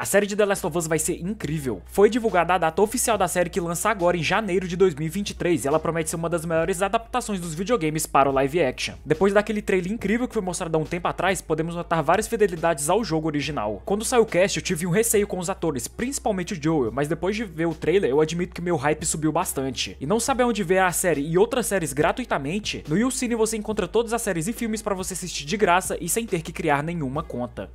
A série de The Last of Us vai ser incrível. Foi divulgada a data oficial da série que lança agora em janeiro de 2023 e ela promete ser uma das melhores adaptações dos videogames para o live action. Depois daquele trailer incrível que foi mostrado há um tempo atrás, podemos notar várias fidelidades ao jogo original. Quando saiu o cast, eu tive um receio com os atores, principalmente o Joel, mas depois de ver o trailer, eu admito que meu hype subiu bastante. E não saber onde ver a série e outras séries gratuitamente, no YouCine você encontra todas as séries e filmes para você assistir de graça e sem ter que criar nenhuma conta.